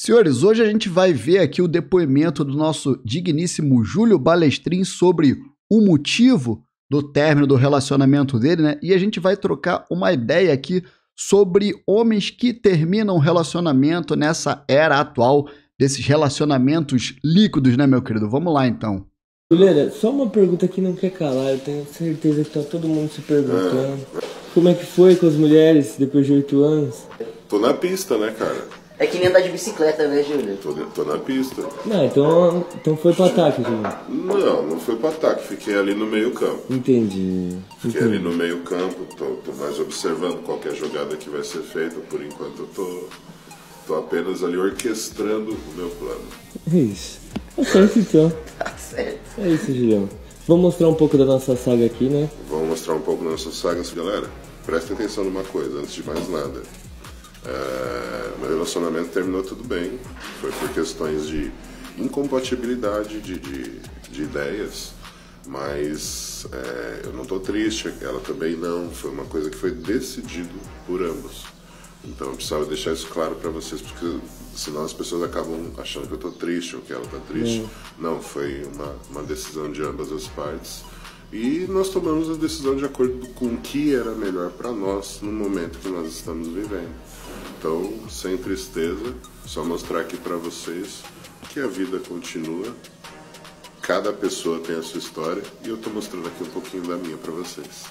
Senhores, hoje a gente vai ver aqui o depoimento do nosso digníssimo Júlio Balestrin sobre o motivo do término do relacionamento dele, né? E a gente vai trocar uma ideia aqui sobre homens que terminam um relacionamento nessa era atual desses relacionamentos líquidos, né, meu querido? Vamos lá então. Juliana, só uma pergunta que não quer calar, eu tenho certeza que tá todo mundo se perguntando. Como é que foi com as mulheres depois de oito anos? Tô na pista, né, cara? É que nem andar de bicicleta, né, Júlio? Tô, tô na pista. Não, então, então foi pro ataque, Júlio. Não, não foi pro ataque, fiquei ali no meio campo. Entendi. Fiquei Entendi. ali no meio campo, tô, tô, mais observando qualquer jogada que vai ser feita, por enquanto eu tô, tô apenas ali orquestrando o meu plano. É Isso. Tá é certo então. tá certo. É isso, Julião. Vamos mostrar um pouco da nossa saga aqui, né? Vamos mostrar um pouco da nossa saga, galera. Prestem atenção numa coisa, antes de mais nada. É, meu relacionamento terminou tudo bem, foi por questões de incompatibilidade de, de, de ideias, mas é, eu não estou triste, ela também não, foi uma coisa que foi decidido por ambos. Então eu precisava deixar isso claro para vocês, porque senão as pessoas acabam achando que eu estou triste ou que ela está triste. Hum. Não, foi uma, uma decisão de ambas as partes e nós tomamos a decisão de acordo com o que era melhor para nós no momento que nós estamos vivendo. Então, sem tristeza, só mostrar aqui para vocês que a vida continua, cada pessoa tem a sua história e eu estou mostrando aqui um pouquinho da minha para vocês.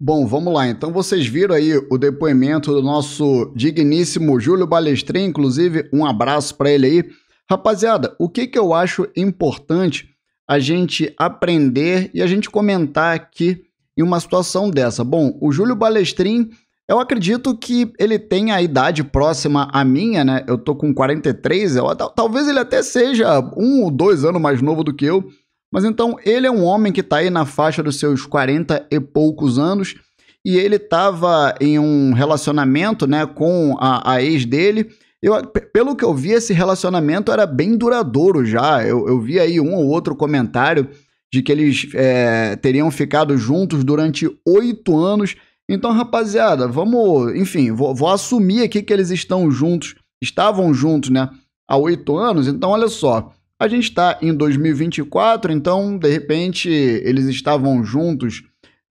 Bom, vamos lá. Então vocês viram aí o depoimento do nosso digníssimo Júlio Balestrin, inclusive um abraço para ele aí. Rapaziada, o que que eu acho importante a gente aprender e a gente comentar aqui em uma situação dessa. Bom, o Júlio Balestrin, eu acredito que ele tenha a idade próxima à minha, né? Eu tô com 43, eu, talvez ele até seja um ou dois anos mais novo do que eu. Mas então ele é um homem que está aí na faixa dos seus 40 e poucos anos e ele estava em um relacionamento né, com a, a ex dele eu, pelo que eu vi, esse relacionamento era bem duradouro já. Eu, eu vi aí um ou outro comentário de que eles é, teriam ficado juntos durante oito anos. Então, rapaziada, vamos. Enfim, vou, vou assumir aqui que eles estão juntos, estavam juntos, né? Há oito anos. Então, olha só. A gente está em 2024, então, de repente, eles estavam juntos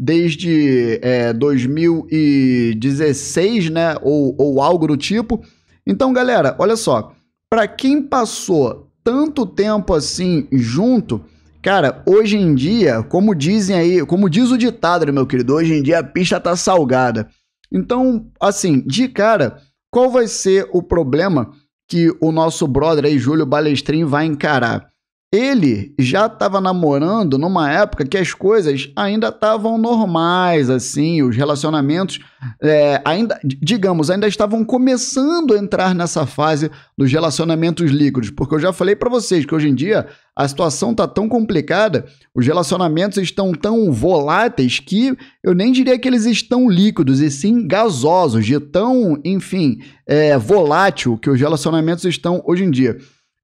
desde é, 2016, né? Ou, ou algo do tipo. Então, galera, olha só. Para quem passou tanto tempo assim junto, cara, hoje em dia, como dizem aí, como diz o ditado, né, meu querido, hoje em dia a pista tá salgada. Então, assim, de cara, qual vai ser o problema que o nosso brother aí, Júlio Balestrin, vai encarar? ele já estava namorando numa época que as coisas ainda estavam normais, assim, os relacionamentos é, ainda, digamos, ainda estavam começando a entrar nessa fase dos relacionamentos líquidos, porque eu já falei para vocês que hoje em dia a situação tá tão complicada, os relacionamentos estão tão voláteis que eu nem diria que eles estão líquidos e sim gasosos, de tão, enfim, é, volátil que os relacionamentos estão hoje em dia.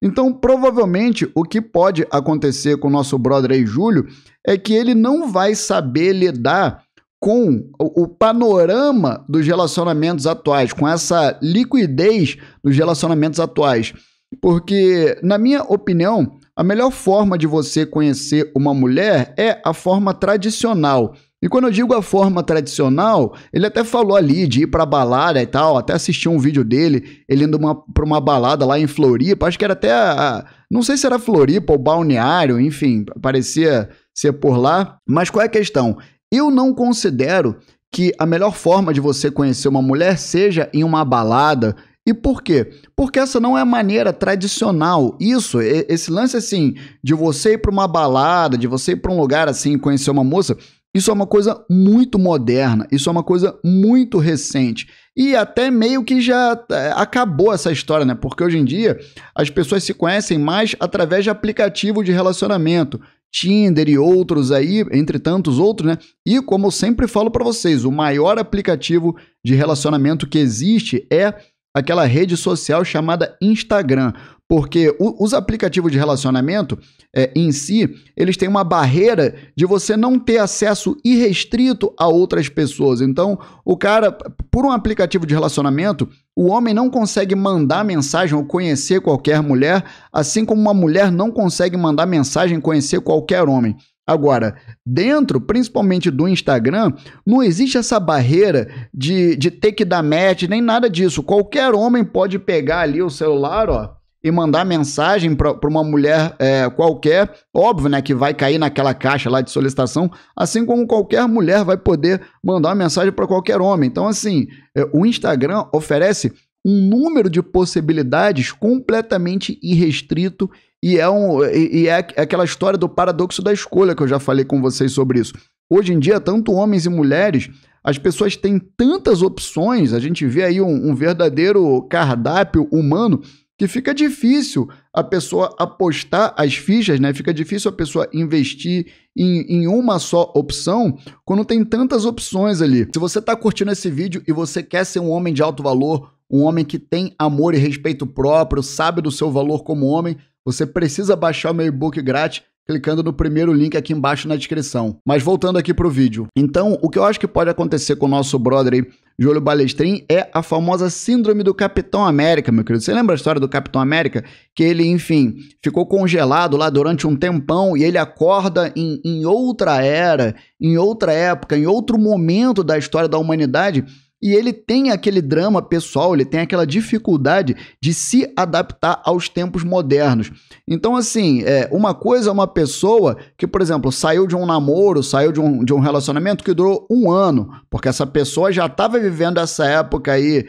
Então, provavelmente, o que pode acontecer com o nosso brother aí, Júlio, é que ele não vai saber lidar com o panorama dos relacionamentos atuais, com essa liquidez dos relacionamentos atuais. Porque, na minha opinião, a melhor forma de você conhecer uma mulher é a forma tradicional. E quando eu digo a forma tradicional, ele até falou ali de ir pra balada e tal, até assisti um vídeo dele, ele indo uma, pra uma balada lá em Floripa, acho que era até a, não sei se era Floripa ou Balneário, enfim, parecia ser por lá, mas qual é a questão? Eu não considero que a melhor forma de você conhecer uma mulher seja em uma balada, e por quê? Porque essa não é a maneira tradicional. Isso, esse lance assim, de você ir para uma balada, de você ir para um lugar assim, conhecer uma moça, isso é uma coisa muito moderna, isso é uma coisa muito recente. E até meio que já eh, acabou essa história, né? Porque hoje em dia as pessoas se conhecem mais através de aplicativo de relacionamento, Tinder e outros aí, entre tantos outros, né? E como eu sempre falo para vocês, o maior aplicativo de relacionamento que existe é aquela rede social chamada Instagram porque os aplicativos de relacionamento é, em si, eles têm uma barreira de você não ter acesso irrestrito a outras pessoas. Então, o cara, por um aplicativo de relacionamento, o homem não consegue mandar mensagem ou conhecer qualquer mulher, assim como uma mulher não consegue mandar mensagem e conhecer qualquer homem. Agora, dentro, principalmente do Instagram, não existe essa barreira de, de ter que dar match, nem nada disso. Qualquer homem pode pegar ali o celular, ó e mandar mensagem para uma mulher é, qualquer, óbvio, né, que vai cair naquela caixa lá de solicitação, assim como qualquer mulher vai poder mandar uma mensagem para qualquer homem. Então, assim, é, o Instagram oferece um número de possibilidades completamente irrestrito e é, um, e, e é, é aquela história do paradoxo da escolha que eu já falei com vocês sobre isso. Hoje em dia, tanto homens e mulheres, as pessoas têm tantas opções, a gente vê aí um, um verdadeiro cardápio humano que fica difícil a pessoa apostar as fichas, né? Fica difícil a pessoa investir em, em uma só opção quando tem tantas opções ali. Se você está curtindo esse vídeo e você quer ser um homem de alto valor, um homem que tem amor e respeito próprio, sabe do seu valor como homem, você precisa baixar o meu e-book grátis clicando no primeiro link aqui embaixo na descrição. Mas voltando aqui para o vídeo. Então, o que eu acho que pode acontecer com o nosso brother aí Júlio Balestrin é a famosa síndrome do Capitão América, meu querido. Você lembra a história do Capitão América? Que ele, enfim, ficou congelado lá durante um tempão e ele acorda em, em outra era, em outra época, em outro momento da história da humanidade. E ele tem aquele drama pessoal, ele tem aquela dificuldade de se adaptar aos tempos modernos. Então, assim, é, uma coisa é uma pessoa que, por exemplo, saiu de um namoro, saiu de um, de um relacionamento que durou um ano, porque essa pessoa já estava vivendo essa época aí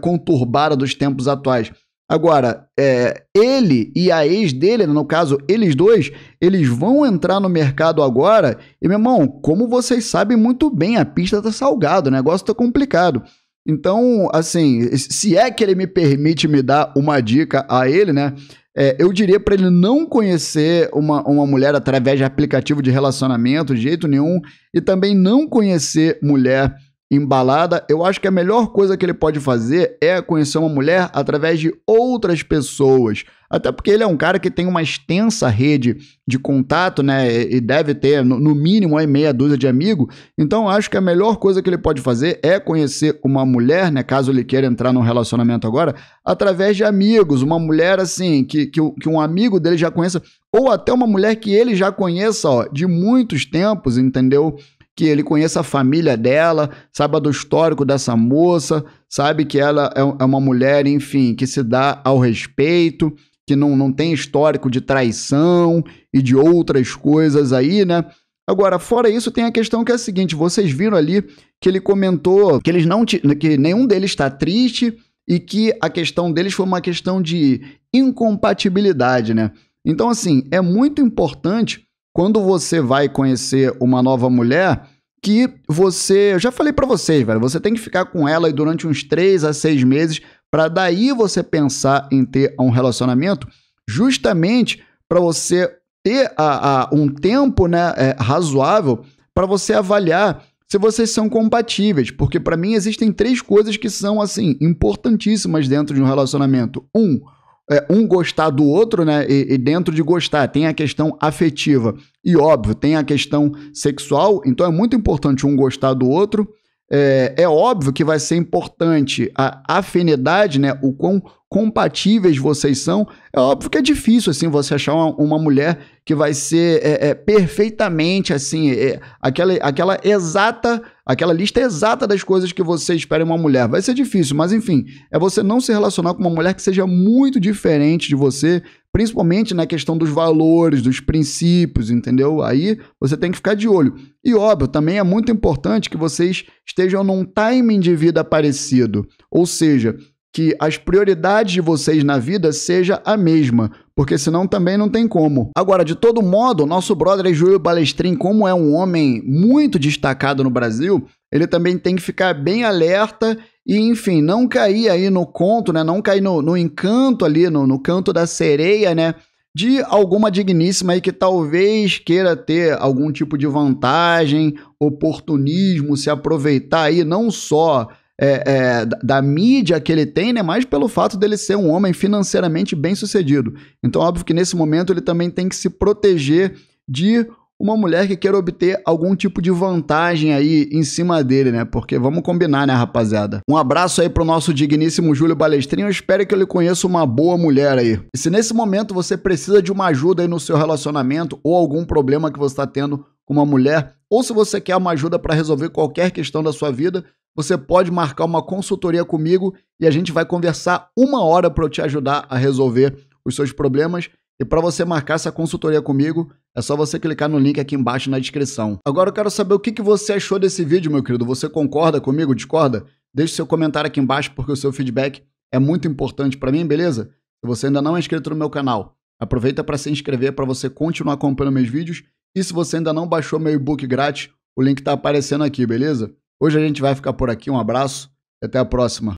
conturbada dos tempos atuais. Agora, é, ele e a ex dele, no caso, eles dois, eles vão entrar no mercado agora. E, meu irmão, como vocês sabem muito bem, a pista tá salgada, o negócio tá complicado. Então, assim, se é que ele me permite me dar uma dica a ele, né? É, eu diria para ele não conhecer uma, uma mulher através de aplicativo de relacionamento, de jeito nenhum, e também não conhecer mulher embalada, eu acho que a melhor coisa que ele pode fazer é conhecer uma mulher através de outras pessoas. Até porque ele é um cara que tem uma extensa rede de contato, né? E deve ter, no mínimo, aí meia dúzia de amigo. Então, acho que a melhor coisa que ele pode fazer é conhecer uma mulher, né? Caso ele queira entrar num relacionamento agora, através de amigos. Uma mulher, assim, que, que, que um amigo dele já conheça. Ou até uma mulher que ele já conheça, ó, de muitos tempos, entendeu? que ele conheça a família dela, saiba do histórico dessa moça, sabe que ela é, é uma mulher, enfim, que se dá ao respeito, que não, não tem histórico de traição e de outras coisas aí, né? Agora, fora isso, tem a questão que é a seguinte: vocês viram ali que ele comentou que eles não que nenhum deles está triste e que a questão deles foi uma questão de incompatibilidade, né? Então, assim, é muito importante quando você vai conhecer uma nova mulher, que você, eu já falei para vocês, velho, você tem que ficar com ela durante uns 3 a 6 meses para daí você pensar em ter um relacionamento, justamente para você ter a, a, um tempo né, é, razoável para você avaliar se vocês são compatíveis, porque para mim existem três coisas que são assim importantíssimas dentro de um relacionamento. Um, é, um gostar do outro, né? E, e, dentro de gostar, tem a questão afetiva. E óbvio, tem a questão sexual. Então é muito importante um gostar do outro. É, é óbvio que vai ser importante a afinidade, né? O quão compatíveis vocês são. É óbvio que é difícil, assim, você achar uma, uma mulher que vai ser é, é, perfeitamente, assim, é, aquela, aquela exata aquela lista exata das coisas que você espera em uma mulher. Vai ser difícil, mas enfim, é você não se relacionar com uma mulher que seja muito diferente de você, principalmente na questão dos valores, dos princípios, entendeu? Aí você tem que ficar de olho. E óbvio, também é muito importante que vocês estejam num timing de vida parecido. Ou seja, que as prioridades de vocês na vida seja a mesma, porque senão também não tem como. Agora, de todo modo, nosso brother Júlio Balestrin, como é um homem muito destacado no Brasil, ele também tem que ficar bem alerta e, enfim, não cair aí no conto, né? Não cair no, no encanto ali, no, no canto da sereia, né? de alguma digníssima aí que talvez queira ter algum tipo de vantagem, oportunismo, se aproveitar aí não só é, é, da mídia que ele tem, né? Mas pelo fato dele ser um homem financeiramente bem sucedido. Então, óbvio que nesse momento ele também tem que se proteger de uma mulher que quer obter algum tipo de vantagem aí em cima dele, né? Porque vamos combinar, né, rapaziada? Um abraço aí pro nosso digníssimo Júlio Balestrinho. Eu espero que ele conheça uma boa mulher aí. E se nesse momento você precisa de uma ajuda aí no seu relacionamento ou algum problema que você está tendo com uma mulher, ou se você quer uma ajuda para resolver qualquer questão da sua vida, você pode marcar uma consultoria comigo e a gente vai conversar uma hora para eu te ajudar a resolver os seus problemas. E para você marcar essa consultoria comigo, é só você clicar no link aqui embaixo na descrição. Agora eu quero saber o que, que você achou desse vídeo, meu querido. Você concorda comigo? Discorda? Deixe seu comentário aqui embaixo porque o seu feedback é muito importante para mim, beleza? Se você ainda não é inscrito no meu canal, aproveita para se inscrever para você continuar acompanhando meus vídeos. E se você ainda não baixou meu e-book grátis, o link está aparecendo aqui, beleza? Hoje a gente vai ficar por aqui. Um abraço e até a próxima.